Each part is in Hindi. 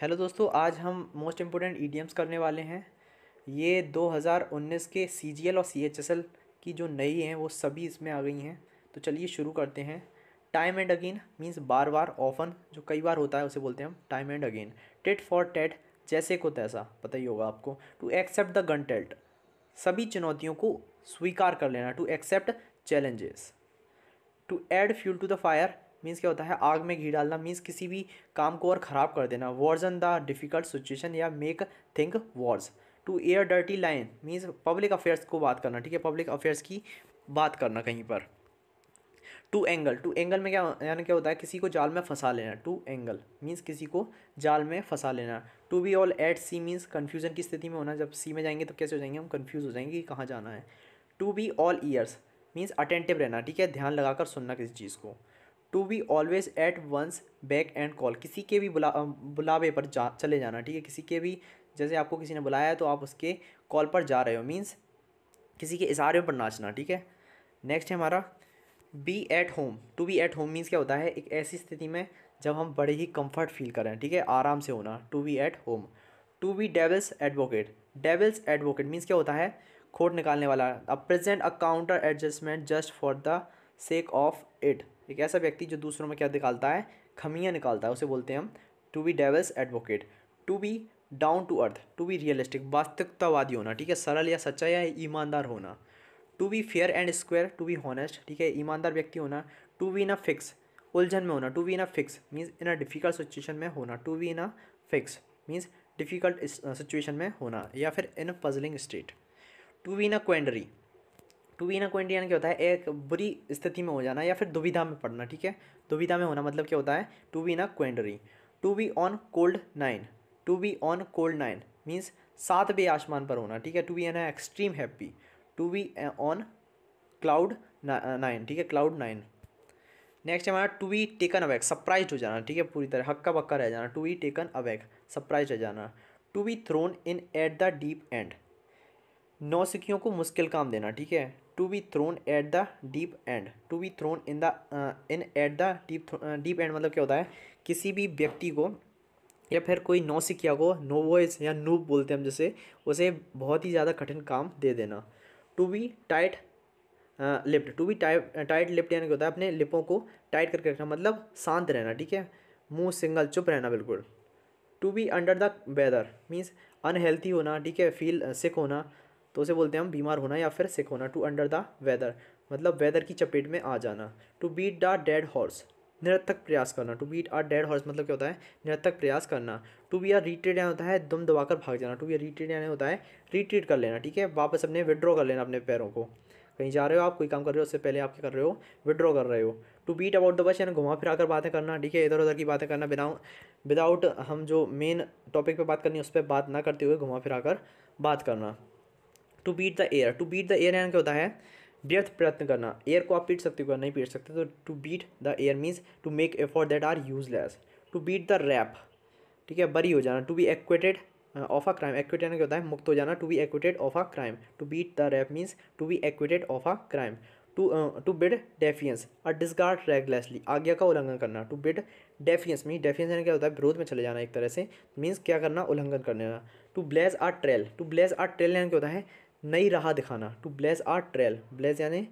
हेलो दोस्तों आज हम मोस्ट इम्पोर्टेंट ई करने वाले हैं ये 2019 के सी और सी की जो नई हैं वो सभी इसमें आ गई हैं तो चलिए शुरू करते हैं टाइम एंड अगेन मीन्स बार बार ऑफन जो कई बार होता है उसे बोलते हैं हम time and again tit for tat जैसे को तैसा पता ही होगा आपको to accept the gauntlet सभी चुनौतियों को स्वीकार कर लेना to accept challenges to add fuel to the fire means क्या होता है आग में घी डालना मीन्स किसी भी काम को और ख़राब कर देना worse in the difficult situation या make things worse to air dirty linen means public affairs को बात करना ठीक है पब्लिक अफेयर्स की बात करना कहीं पर टू एंगल टू एंगल में क्या यानी क्या होता है किसी को जाल में फंसा लेना टू एंगल मीन्स किसी को जाल में फंसा लेना to be all at sea means confusion की स्थिति में होना जब सी में जाएंगे तो कैसे हो जाएंगे हम कन्फ्यूज़ हो जाएंगे कि कहाँ जाना है to be all ears means attentive रहना ठीक है ध्यान लगाकर सुनना किसी चीज़ को to be always at one's beck and call किसी के भी बुला बुलावे पर जा चले जाना ठीक है किसी के भी जैसे आपको किसी ने बुलाया है तो आप उसके कॉल पर जा रहे हो मीन्स किसी के इशारे पर नाचना ठीक है नेक्स्ट है हमारा be at home to be at home means क्या होता है एक ऐसी स्थिति में जब हम बड़े ही कम्फर्ट फील करें ठीक है आराम से होना to be at home to be devil's advocate devil's advocate means क्या होता है खोट निकालने वाला a present a counter adjustment just for the sake of it एक ऐसा व्यक्ति जो दूसरों में क्या निकालता है खमियाँ निकालता है उसे बोलते हैं हम to be devil's advocate to be down to earth to be realistic वास्तविकतावादी होना ठीक है सरल या सच्चा या ईमानदार होना to be fair and square to be honest ठीक है ईमानदार व्यक्ति होना to be in a fix उलझन में होना to be in a fix means in a difficult situation में होना to be in a fix means difficult situation में होना या फिर in a puzzling state to be in a quandary to be quandary यानी क्या होता है एक बुरी स्थिति में हो जाना या फिर दुविधा में पड़ना ठीक है दुविधा में होना मतलब क्या होता है to be in a quandary to be on cloud nine to be on cloud nine means सात बे आसमान पर होना ठीक है to be an extreme happy to be on cloud nine ठीक है क्लाउड नाइन नेक्स्ट हमारा to be taken aback surprise हो जाना ठीक है पूरी तरह हक्का बक्का रह जाना to be taken aback surprise हो जाना to be thrown in at the deep end नौसिखियों को मुश्किल काम देना ठीक है to be thrown at the deep end to be thrown in the in at the deep deep end मतलब क्या होता है किसी भी व्यक्ति को या फिर कोई नौसिकिया को नो वॉइस या नूब बोलते हैं हम जैसे उसे बहुत ही ज़्यादा कठिन काम दे देना to be tight lipped to be tight tight lipped यानी होता है अपने लिपों को टाइट करके रखना मतलब शांत रहना ठीक है मुंह सिंगल चुप रहना बिल्कुल to be under the weather means unhealthy होना ठीक है फील सिक uh, होना तो उसे बोलते हैं हम बीमार होना या फिर सिक होना टू अंडर द वेदर मतलब वेदर की चपेट में आ जाना to beat the dead horse निरर्थक प्रयास करना to beat a dead horse मतलब क्या होता है निरर्थक प्रयास करना टू बी आर रिट्रीट यानी होता है दम दबाकर भाग जाना टू बी आर रिट्रीट यानी होता है रिट्रीट कर लेना ठीक है वापस अपने विड्रॉ कर लेना अपने पैरों को कहीं जा रहे हो आप कोई काम कर रहे हो उससे पहले आप क्या कर रहे हो विड्रॉ कर रहे हो to beat about the bus यानी घुमा फिरा कर बातें करना ठीक है इधर उधर की बातें करना बिना विदाउट हम जो मेन टॉपिक पर बात करनी है उस पर बात ना करते हुए घुमा फिरा कर बात करना to beat the air to beat the air यानी क्या होता है व्यर्थ प्रयत्न करना एयर को आप पीट सकते हो नहीं पीट सकते तो to beat the air means to make effort that are useless to beat the rap ठीक है बरी हो जाना to be acquitted of a crime acquit यानी क्या होता है मुक्त हो जाना to be acquitted of a crime to beat the rap means to be acquitted of a crime to to bid defiance और डिसगार्ड रेगलेसली आज्ञा का उल्लंघन करना to bid defiance mean defiance यानी क्या होता है विरोध में चले जाना एक तरह से मीन्स क्या करना उल्लंघन करने to blaze a trail to blaze a trail यानी क्या होता है नई राह दिखाना to blaze a trail blaze यानी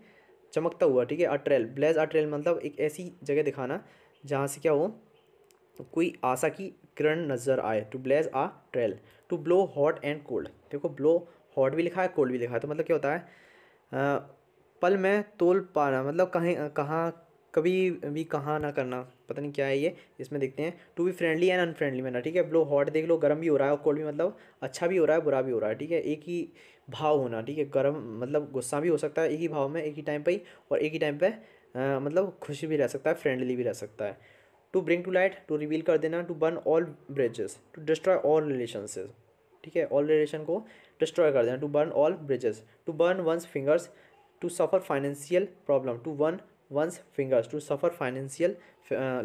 चमकता हुआ ठीक है a trail blaze a trail मतलब एक ऐसी जगह दिखाना जहाँ से क्या हो कोई आशा की किरण नज़र आए to blaze a trail to blow hot and cold देखो ब्लो हॉट भी लिखा है कोल्ड भी लिखा है तो मतलब क्या होता है आ, पल में तोल पाना मतलब कहीं कहाँ कभी भी कहाँ ना करना पता नहीं क्या है ये इसमें देखते हैं to be friendly and unfriendly manner ठीक है ब्लो हॉट देख लो गर्म भी हो रहा है और कोल्ड भी मतलब अच्छा भी हो रहा है बुरा भी हो रहा है ठीक है एक ही भाव होना ठीक है गर्म मतलब गुस्सा भी हो सकता है एक ही भाव में एक ही टाइम पर ही और एक ही टाइम पर मतलब खुशी भी रह सकता है फ्रेंडली भी रह सकता है to bring to light to reveal कर देना to burn all bridges to destroy all relations ठीक है ऑल रिलेशन को डिस्ट्रॉय कर देना to burn all bridges to burn one's fingers to suffer financial problem to one one's fingers to suffer financial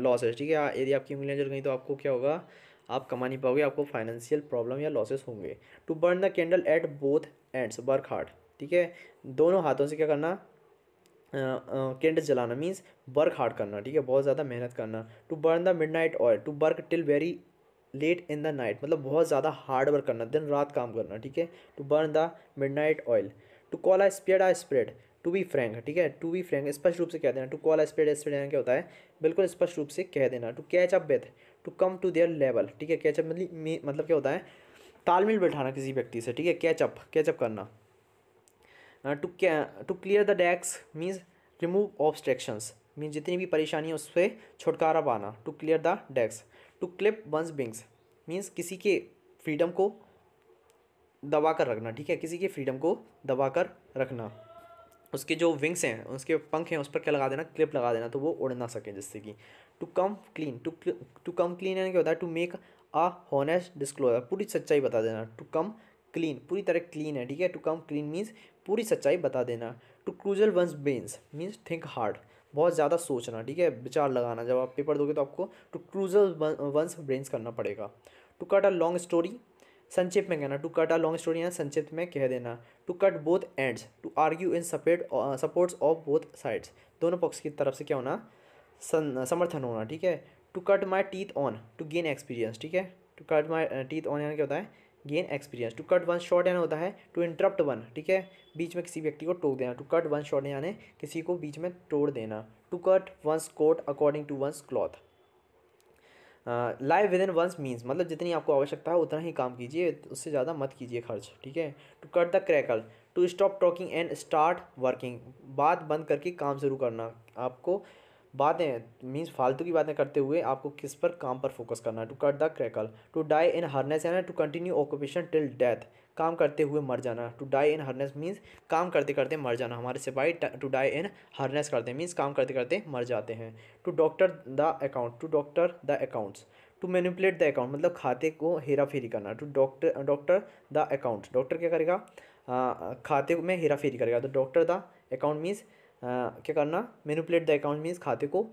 losses ठीक है यदि आपकी उंगलियाँ जल गई तो आपको क्या होगा आप कमा नहीं पाओगे आपको फाइनेंशियल प्रॉब्लम या लॉसेस होंगे to burn the candle at both ends work hard ठीक है दोनों हाथों से क्या करना कैंडल uh, uh, जलाना मीन्स वर्क हार्ड करना ठीक है बहुत ज़्यादा मेहनत करना to burn the midnight oil to work till very late in the night मतलब बहुत ज़्यादा हार्ड वर्क करना दिन रात काम करना ठीक है to burn the midnight oil to call a spade a spread to be frank ठीक है टू बी फ्रैंक स्पष्ट रूप से कह देना to call spread spade spade क्या होता है बिल्कुल स्पष्ट रूप से कह देना to catch up with to come to their level ठीक है कैचअप मतलब मतलब क्या होता है तालमेल बैठाना किसी व्यक्ति से ठीक है कैचअप कैचअप करना to to clear the decks means remove obstructions means जितनी भी परेशानी है उससे छुटकारा पाना to clear the decks to clip one's wings means किसी के फ्रीडम को दबा कर रखना ठीक है किसी के फ्रीडम को दबा कर रखना उसके जो विंग्स हैं उसके पंख हैं उस पर क्या लगा देना क्लिप लगा देना तो वो उड़ ना सके जिससे कि to come clean to to come clean यानी क्या होता है to make a honest disclosure पूरी सच्चाई बता देना टू कम क्लीन पूरी तरह क्लीन है ठीक है टू कम क्लीन मीन्स पूरी सच्चाई बता देना to cudgel one's brains means think hard बहुत ज़्यादा सोचना ठीक है विचार लगाना जब आप पेपर दोगे तो आपको टू क्रूजल वंस ब्रेन्स करना पड़ेगा to cut a long story संक्षिप्त में कहना to cut a long story यानी संक्षिप्त में कह देना to cut both ends to argue in support supports of both sides दोनों पक्ष की तरफ से क्या होना समर्थन होना ठीक है to cut my teeth on to gain experience ठीक है to cut my teeth on यानी क्या होता है gain experience to cut one short यानी होता है टू इंटरप्ट वन ठीक है बीच में किसी व्यक्ति को टोक देना टू कट वन शॉर्ट यानी किसी को बीच में तोड़ देना to cut one's coat according to one's cloth live within one's means मतलब जितनी आपको आवश्यकता है उतना ही काम कीजिए उससे ज़्यादा मत कीजिए खर्च ठीक है to cut the cackle to stop talking and start working बात बंद करके काम शुरू करना आपको बातें मीन्स फालतू की बातें करते हुए आपको किस पर काम पर फोकस करना है to cut the cackle to die in harness and to continue occupation till death काम करते हुए मर जाना to die in harness means काम करते करते मर जाना हमारे सिपाही टू डाई इन हर्नेस करते हैं मीन्स काम करते करते मर जाते हैं to doctor the account to doctor the accounts to manipulate the account मतलब खाते को हेरा फेरी करना to doctor doctor the account doctor क्या करेगा खाते में हेरा फेरी करेगा तो डॉक्टर द अकाउंट मीन्स क्या करना मैनिपुलेट द अकाउंट मीन्स खाते को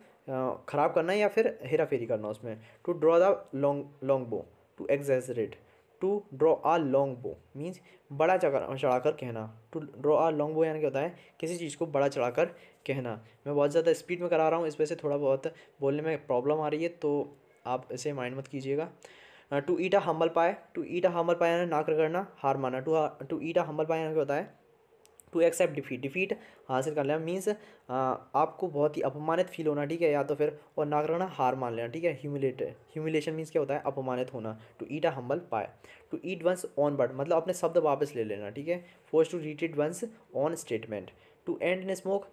ख़राब करना या फिर हेरा फेरी करना उसमें to draw the long long bow to exaggerate to draw a long bow means बड़ा चढ़ा कर कहना टू ड्रॉ आ लॉन्ग बो यानी क्या होता है किसी चीज़ को बड़ा चढ़ा कर कहना मैं बहुत ज़्यादा स्पीड में करा रहा हूँ इस वजह से थोड़ा बहुत बोलने में प्रॉब्लम आ रही है तो आप इसे माइंड मत कीजिएगा to eat a humble pie to eat a humble pie यानी नाक रगड़ना हार माना to to eat a humble pie यानी क्या होता है टू एक्सेप्ट डिफीट डिफीट हासिल कर लेना मीन्स आपको बहुत ही अपमानित फील होना ठीक है या तो फिर और ना करना हार मान लेना ठीक है ह्यूमिलेट ह्यूमिलेशन मीन्स क्या होता है अपमानित होना to eat a humble pie to eat one's own word मतलब अपने शब्द वापस ले लेना ठीक है force to eat it one's own statement to end in smoke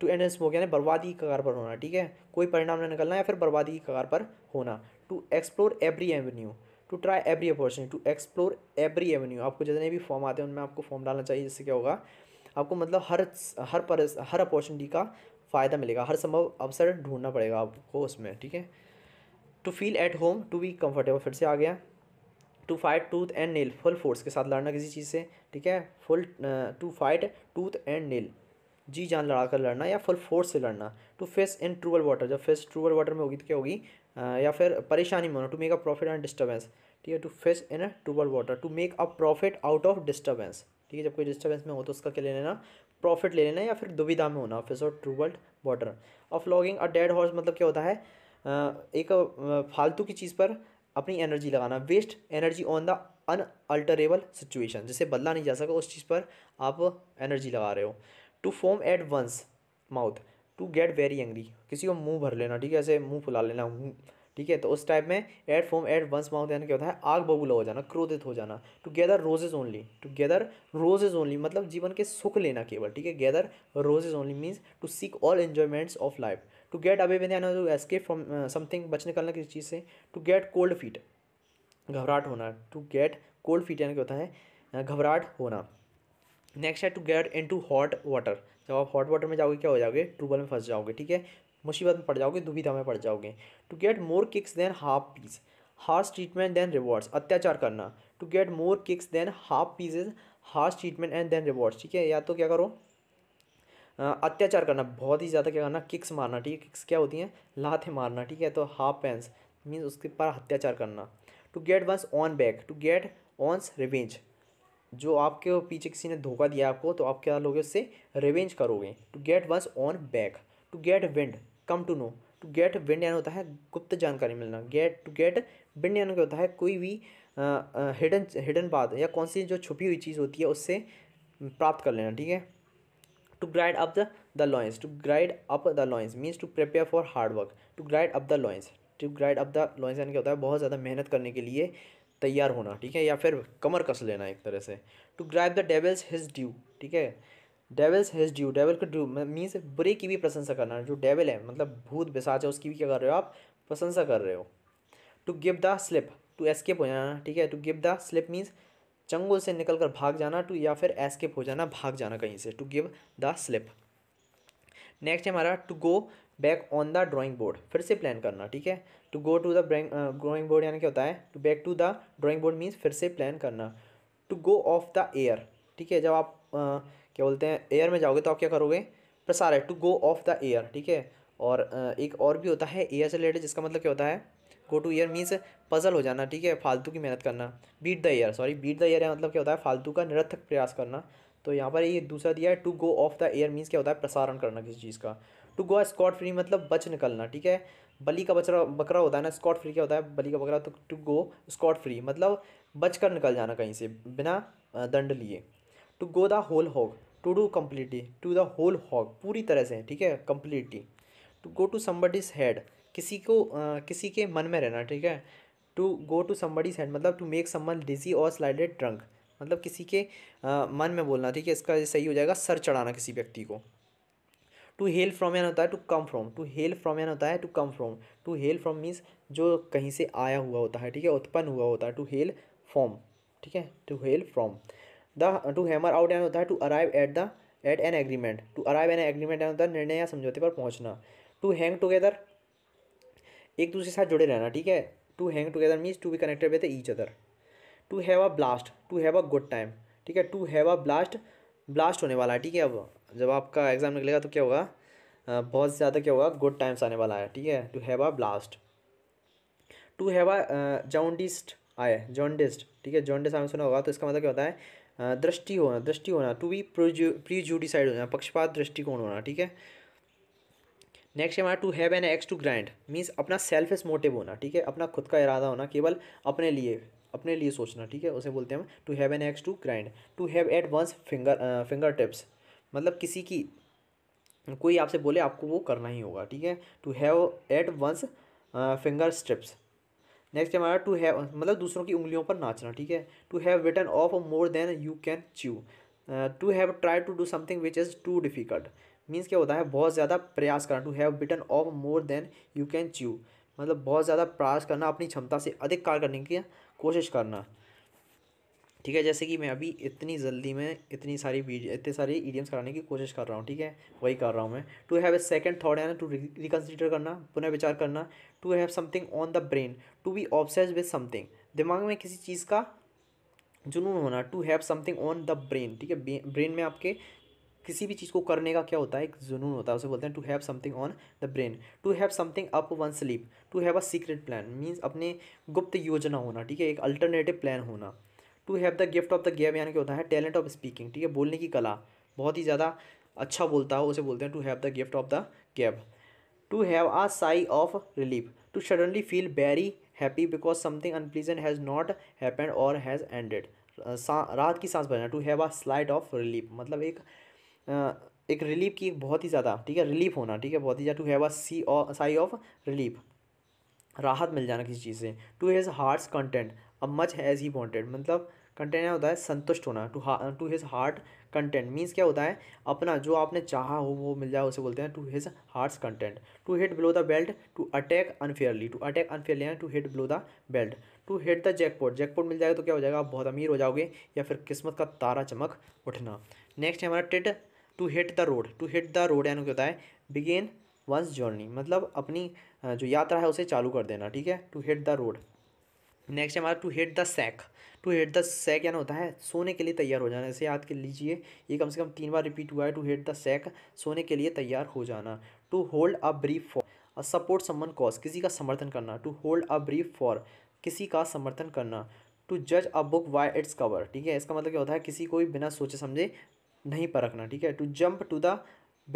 to end in smoke यानी बर्बादी की कगार पर होना ठीक है कोई परिणाम न निकलना या फिर बर्बादी की कगार पर होना to explore every avenue to try every opportunity to explore every avenue आपको जितने भी फॉर्म आते हैं उनमें आपको फॉर्म डालना चाहिए जिससे क्या होगा आपको मतलब हर हर पर हर अपॉर्चुनिटी का फ़ायदा मिलेगा हर संभव अवसर ढूंढना पड़ेगा आपको उसमें ठीक है to feel at home to be comfortable फिर से आ गया to fight tooth and nail full force के साथ लड़ना किसी चीज़ से ठीक है full to fight tooth and nail जी जान लड़ा कर लड़ना या फुल फोर्स से लड़ना to face in trouble water जब फेस ट्रूबल वाटर में होगी तो क्या होगी या फिर परेशानी में होना to make a profit and disturbance ठीक है to face in a trouble water to make a profit out of disturbance ठीक है जब कोई डिस्टर्बेंस में हो तो उसका क्या ले लेना प्रॉफिट ले लेना या फिर दुविधा में होना फिश और troubled water of flogging a dead horse मतलब क्या होता है एक फालतू की चीज़ पर अपनी एनर्जी लगाना waste energy on the unalterable situation जिसे बदला नहीं जा सका उस चीज़ पर आप एनर्जी लगा रहे हो to foam at one's mouth to get very angry किसी को मुंह भर लेना ठीक है ऐसे मुंह फुला लेना ठीक है तो उस टाइप में at foam at one's mouth यानी क्या होता है आग बबूला हो जाना क्रोधित हो जाना to gather roses only to gather roses only मतलब जीवन के सुख लेना केवल ठीक है gather roses only means to seek all enjoyments of life to get away with यानी टू एस्केप फ्रॉम समथिंग बच निकलना किसी चीज़ से टू गेट कोल्ड फीट घबराहट होना टू गेट कोल्ड फीट यानी क्या होता है घबराहट होना नेक्स्ट है to get in to hot water जब आप हॉट वाटर में जाओगे क्या हो जाओगे ट्रूबल में फंस जाओगे ठीक है मुसीबत में पड़ जाओगे दुविधा में पड़ जाओगे to get more kicks than half pence harsh treatment than rewards अत्याचार करना to get more kicks than half pieces harsh treatment and then rewards ठीक है या तो क्या करो अत्याचार करना बहुत ही ज़्यादा क्या करना किक्स मारना ठीक है किक्स क्या होती हैं लाथें मारना ठीक है तो हाफ पेंस मीन्स उसके पर अत्याचार करना to get one's own back to get one's revenge जो आपके पीछे किसी ने धोखा दिया आपको तो आप क्या लोगे उससे रिवेंज करोगे to get one's own back to get wind come to know to get wind यानी होता है गुप्त जानकारी मिलना गेट टू गेट विंड यानी होता है कोई भी हिडन हिडन बात या कौन सी जो छुपी हुई चीज़ होती है उससे प्राप्त कर लेना ठीक है to gird up the the loins to gird up the loins means to prepare for hard work to gird up the loins to gird up the loins यानी क्या होता है बहुत ज़्यादा मेहनत करने के लिए तैयार होना ठीक है या फिर कमर कस लेना एक तरह से to grind the devil's his due ठीक है डेवल्स हेज ड्यू डेवल का ड्यू मीन्स बुरे की भी प्रशंसा करना जो डेवल है मतलब भूत बिसाच है उसकी भी क्या कर रहे हो आप प्रशंसा कर रहे हो to give the slip to escape हो जाना ठीक है to give the slip means चंगुल से निकल कर भाग जाना टू या फिर एस्केप हो जाना भाग जाना कहीं से to give the slip next है हमारा to go back on the drawing board फिर से प्लान करना ठीक है to go to the drawing board यानी क्या होता है to back to the drawing board means फिर से प्लान करना to go off the air ठीक है जब आप क्या बोलते हैं एयर में जाओगे तो आप क्या करोगे प्रसार है to go off the air ठीक है और एक और भी होता है एयर से रिलेटेड जिसका मतलब क्या होता है go to ear means puzzle हो जाना ठीक है फालतू की मेहनत करना beat the air sorry beat the air है मतलब क्या होता है फालतू का निरर्थक प्रयास करना तो यहाँ पर ये दूसरा दिया है to go off the air means क्या होता है प्रसारण करना किसी चीज़ का टू गो स्कॉट फ्री मतलब बच निकलना ठीक है बली का बचरा बकरा होता है ना स्कॉट फ्री क्या होता है बली का बकरा तो टू गो स्कॉट फ्री मतलब बच कर निकल जाना कहीं से बिना दंड लिए to go the whole hog to do completely to the whole hog पूरी तरह से ठीक है completely to go to somebody's head किसी को आ, किसी के मन में रहना ठीक है to go to somebody's head मतलब टू मेक समन डिजी और स्लाइडेड ट्रंक मतलब किसी के आ, मन में बोलना ठीक है इसका सही हो जाएगा सर चढ़ाना किसी व्यक्ति को टू हेल फ्रॉम यान होता है to come from to hail from यान होता है to come from to hail from means जो कहीं से आया हुआ होता है ठीक है उत्पन्न हुआ होता है टू हेल फ्रॉम ठीक है to hail from the to hammer out an होता है to arrive at the at an agreement to arrive an agreement an होता है निर्णय या समझौते पर पहुंचना टू हैंग टुगेदर एक दूसरे के साथ जुड़े रहना ठीक है to hang together means to be connected with each other to have a blast to have a good time ठीक है to have a blast blast होने वाला है ठीक है अब जब आपका एग्ज़ाम निकलेगा तो क्या होगा बहुत ज़्यादा क्या होगा गुड टाइम्स आने वाला है ठीक है to have a blast to have a jaundiced eye jaundiced ठीक है जॉन्डिस्ट आपने सुना होगा तो इसका मतलब क्या होता है दृष्टि होना दृष्टि होना टू बी प्रीजुडिसाइड होना पक्षपात दृष्टिकोण होना ठीक है नेक्स्ट हमारा to have an axe to grind means अपना सेल्फिस मोटिव होना ठीक है अपना खुद का इरादा होना केवल अपने लिए अपने लिए सोचना ठीक है उसे बोलते हैं हम to have an axe to grind to have at one's finger finger tips मतलब किसी की कोई आपसे बोले आपको वो करना ही होगा ठीक है to have at one's finger tips next हमारा टू हैव मतलब दूसरों की उंगलियों पर नाचना ठीक है to have bitten off more than you can chew to have try to do something which is too difficult means क्या होता है बहुत ज़्यादा प्रयास करना to have bitten off more than you can chew मतलब बहुत ज़्यादा प्रयास करना अपनी क्षमता से अधिक कार्य करने की कोशिश करना ठीक है जैसे कि मैं अभी इतनी जल्दी में इतनी सारी इतने सारे ईडियम्स कराने की कोशिश कर रहा हूँ ठीक है वही कर रहा हूँ मैं to have a second thought है ना टू रिकन्सिडर करना पुनः विचार करना to have something on the brain to be obsess with something दिमाग में किसी चीज़ का जुनून होना to have something on the brain ठीक है ब्रेन में आपके किसी भी चीज़ को करने का क्या होता है एक जुनून होता है उसे बोलते हैं to have something on the brain to have something up one's sleep to have a secret plan means अपने गुप्त योजना होना ठीक है एक अल्टरनेटिव प्लान होना to have the gift of the gab यानी कि होता है टैलेंट ऑफ स्पीकिंग ठीक है बोलने की कला बहुत ही ज़्यादा अच्छा बोलता हो उसे बोलते हैं to have the gift of the gab to have a sigh of relief to suddenly feel very happy because something unpleasant has not happened or has ended रात की सांस भरना टू हैव आ स्लाइड ऑफ रिलीफ मतलब एक एक रिलीफ की बहुत ही ज़्यादा ठीक है रिलीफ होना ठीक है बहुत ही ज़्यादा टू हैव आ सी साई ऑफ रिलीफ राहत मिल जाना किसी चीज़ से to his heart's content as much as he wanted मतलब कंटेंट होता है संतुष्ट होना to to his heart content means क्या होता है अपना जो आपने चाहा हो वो मिल जाए उसे बोलते हैं to his heart's content to hit below the belt to attack unfairly to attack unfairly to hit below the belt to hit the jackpot jackpot मिल जाएगा तो क्या हो जाएगा आप बहुत अमीर हो जाओगे या फिर किस्मत का तारा चमक उठना नेक्स्ट है हमारा to to hit the road to hit the road यानी क्या होता है बिगेन वंस जर्नी मतलब अपनी जो यात्रा है उसे चालू कर देना ठीक है to hit the road next है हमारा to hit the sack to hit the sack यानी होता है सोने के लिए तैयार हो जाना इसे याद कर लीजिए ये कम से कम तीन बार रिपीट हुआ है टू हेट द सैक सोने के लिए तैयार हो जाना to hold a brief for support someone cause किसी का समर्थन करना to hold a brief for किसी का समर्थन करना टू जज a book by its cover ठीक है इसका मतलब क्या होता है किसी को भी बिना सोचे समझे नहीं परखना ठीक है to jump to the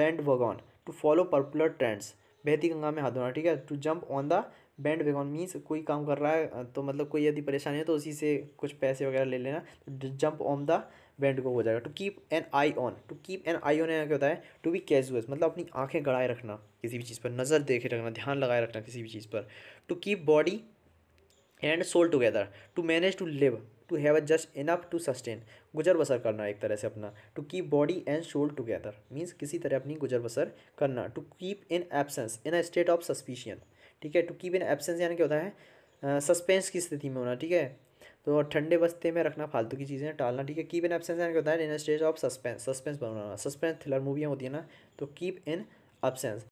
bandwagon to follow popular trends बहती गंगा में हाथ धोना ठीक है to jump on the bandwagon means कोई काम कर रहा है तो मतलब कोई यदि परेशानी है तो उसी से कुछ पैसे वगैरह ले लेना जंप ऑन द बैंड को हो जाएगा to keep an eye on to keep an eye on क्या होता है टू बी कैजुअस मतलब अपनी आंखें गड़ाए रखना किसी भी चीज़ पर नज़र देखे रखना ध्यान लगाए रखना किसी भी चीज़ पर to keep body and soul together to manage to live to have a just enough to sustain गुजर बसर करना एक तरह से अपना to keep body and soul together means किसी तरह अपनी गुजर बसर करना to keep in absence in a state of suspicion ठीक है टू कीप इन एबसेंस यानी क्या होता है सस्पेंस की स्थिति में होना ठीक है तो ठंडे बस्ते में रखना फालतू की चीज़ें टालना ठीक है कीप इन एबसेंस यानी क्या होता है in stage of suspense suspense बनाना सस्पेंस थ्रिलर मूवियाँ होती है ना तो कीप इन अपसेंस